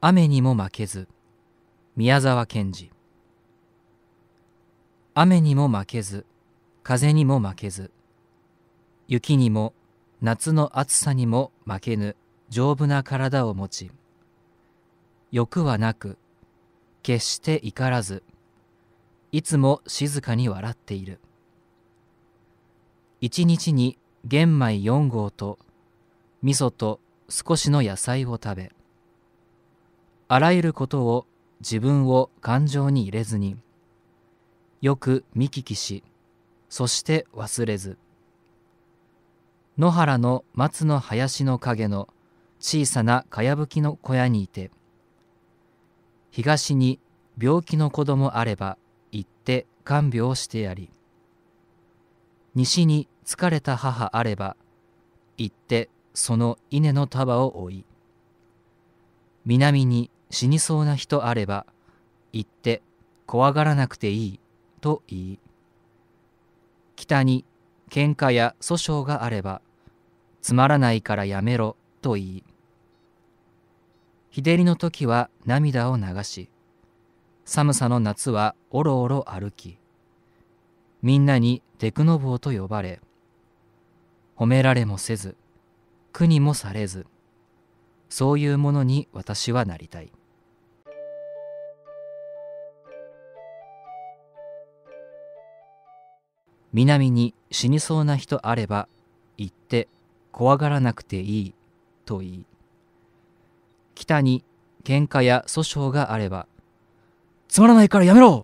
雨にも負けず宮沢賢治雨にも負けず風にも負けず雪にも夏の暑さにも負けぬ丈夫な体を持ち欲はなく決して怒らずいつも静かに笑っている一日に玄米4合と味噌と少しの野菜を食べあらゆることを自分を感情に入れずによく見聞きしそして忘れず野原の松の林の陰の小さなかやぶきの小屋にいて東に病気の子供あれば行って看病してやり西に疲れた母あれば行ってその稲の束を追い南に死にそうな人あれば言って怖がらなくていいと言い北に喧嘩や訴訟があればつまらないからやめろと言い日照りの時は涙を流し寒さの夏はおろおろ歩きみんなにデクノボーと呼ばれ褒められもせず苦にもされずそういうものに私はなりたい南に死にそうな人あれば行って怖がらなくていいと言い北に喧嘩や訴訟があればつまらないからやめろ